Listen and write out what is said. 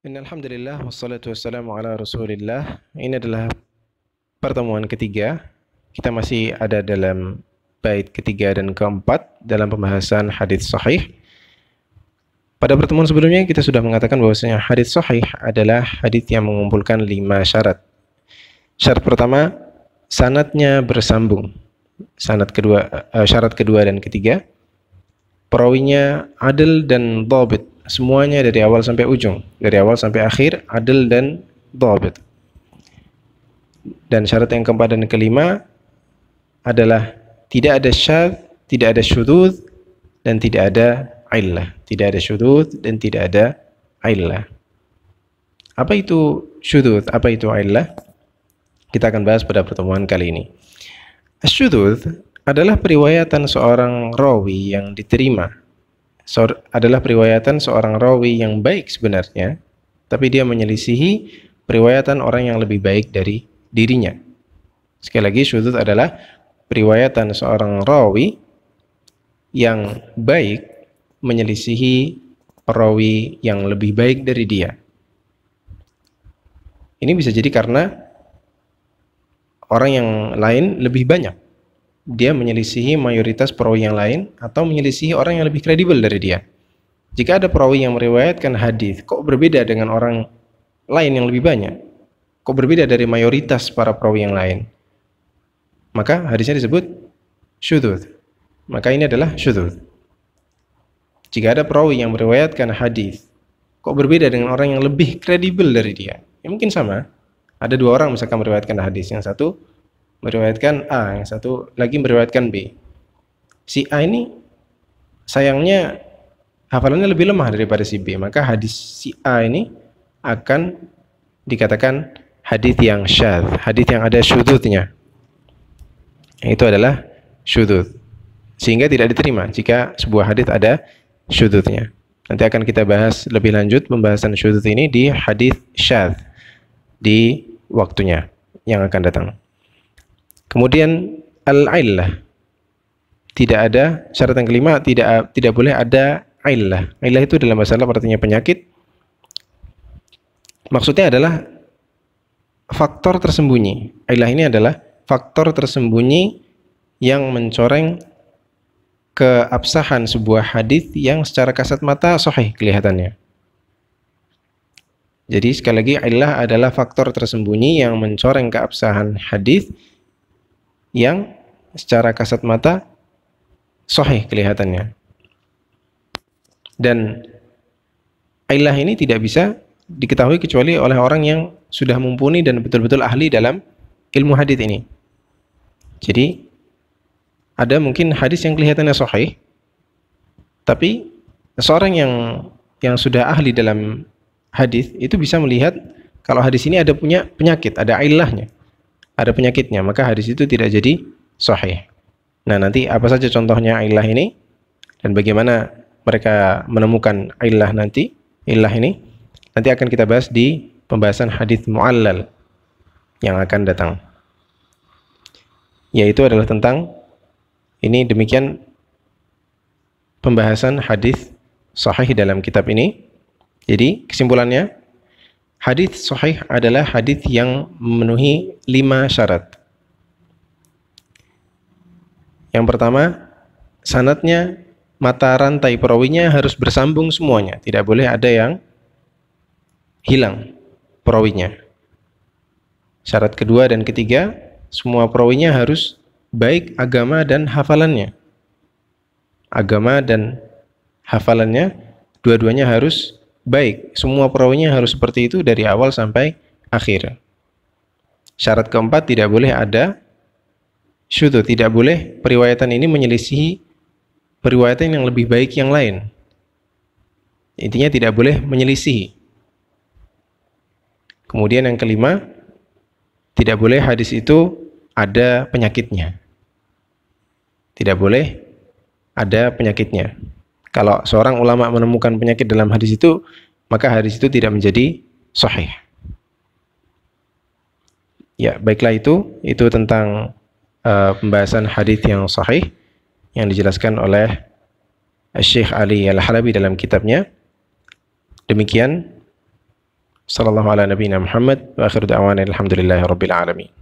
Innalhamdulillah wassalatu wassalamu ala rasulillah Ini adalah pertemuan ketiga Kita masih ada dalam bait ketiga dan keempat Dalam pembahasan hadits sahih Pada pertemuan sebelumnya kita sudah mengatakan bahwasanya hadits sahih adalah hadits yang mengumpulkan lima syarat Syarat pertama sanatnya bersambung Sanat kedua, eh, syarat kedua dan ketiga Perawinya adil dan dobit semuanya dari awal sampai ujung, dari awal sampai akhir, adil dan dhabit. Dan syarat yang keempat dan kelima adalah tidak ada syad, tidak ada syudud, dan tidak ada illah. Tidak ada syudud dan tidak ada illah. Apa itu syudud? Apa itu illah? Kita akan bahas pada pertemuan kali ini. Syudud adalah periwayatan seorang rawi yang diterima adalah periwayatan seorang rawi yang baik sebenarnya, tapi dia menyelisihi periwayatan orang yang lebih baik dari dirinya. Sekali lagi, syudut adalah periwayatan seorang rawi yang baik menyelisihi rawi yang lebih baik dari dia. Ini bisa jadi karena orang yang lain lebih banyak dia menyelisihi mayoritas perawi yang lain atau menyelisihi orang yang lebih kredibel dari dia. Jika ada perawi yang meriwayatkan hadis, kok berbeda dengan orang lain yang lebih banyak? Kok berbeda dari mayoritas para perawi yang lain? Maka hadisnya disebut syudud. Maka ini adalah syudud. Jika ada perawi yang meriwayatkan hadis, kok berbeda dengan orang yang lebih kredibel dari dia? Ya mungkin sama. Ada dua orang misalkan meriwayatkan hadis, yang satu meriwayatkan A, yang satu lagi meriwayatkan B. Si A ini sayangnya hafalannya lebih lemah daripada si B, maka hadis si A ini akan dikatakan hadis yang syadz, hadis yang ada syudutnya. Itu adalah syudut. Sehingga tidak diterima jika sebuah hadis ada syudutnya. Nanti akan kita bahas lebih lanjut pembahasan syudut ini di hadis syadz di waktunya yang akan datang. Kemudian al-illah. Tidak ada syarat yang kelima tidak tidak boleh ada illah. Illah itu dalam bahasa Arab artinya penyakit. Maksudnya adalah faktor tersembunyi. Illah ini adalah faktor tersembunyi yang mencoreng keabsahan sebuah hadis yang secara kasat mata sahih kelihatannya. Jadi sekali lagi illah adalah faktor tersembunyi yang mencoreng keabsahan hadis yang secara kasat mata sahih kelihatannya. Dan ilah ini tidak bisa diketahui kecuali oleh orang yang sudah mumpuni dan betul-betul ahli dalam ilmu hadis ini. Jadi ada mungkin hadis yang kelihatannya sahih tapi seorang yang yang sudah ahli dalam hadis itu bisa melihat kalau hadis ini ada punya penyakit, ada ilahnya ada penyakitnya, maka hadis itu tidak jadi sahih. Nah, nanti apa saja contohnya ilah ini dan bagaimana mereka menemukan ilah nanti, ilah ini nanti akan kita bahas di pembahasan hadis muallal yang akan datang. Yaitu adalah tentang ini demikian pembahasan hadis sahih dalam kitab ini. Jadi kesimpulannya Hadis sahih adalah hadis yang memenuhi lima syarat. Yang pertama, sanatnya mata rantai perawinya harus bersambung semuanya, tidak boleh ada yang hilang perawinya. Syarat kedua dan ketiga, semua perawinya harus baik agama dan hafalannya. Agama dan hafalannya dua-duanya harus baik, semua perawinya harus seperti itu dari awal sampai akhir. Syarat keempat tidak boleh ada syutu, tidak boleh periwayatan ini menyelisihi periwayatan yang lebih baik yang lain. Intinya tidak boleh menyelisihi. Kemudian yang kelima, tidak boleh hadis itu ada penyakitnya. Tidak boleh ada penyakitnya. Kalau seorang ulama menemukan penyakit dalam hadis itu, maka hadis itu tidak menjadi sahih. Ya, baiklah itu itu tentang uh, pembahasan hadis yang sahih yang dijelaskan oleh Syekh Ali Al-Halabi dalam kitabnya. Demikian sallallahu ala nabiyina Muhammad wa akhir da'wana alhamdulillahi rabbil alamin.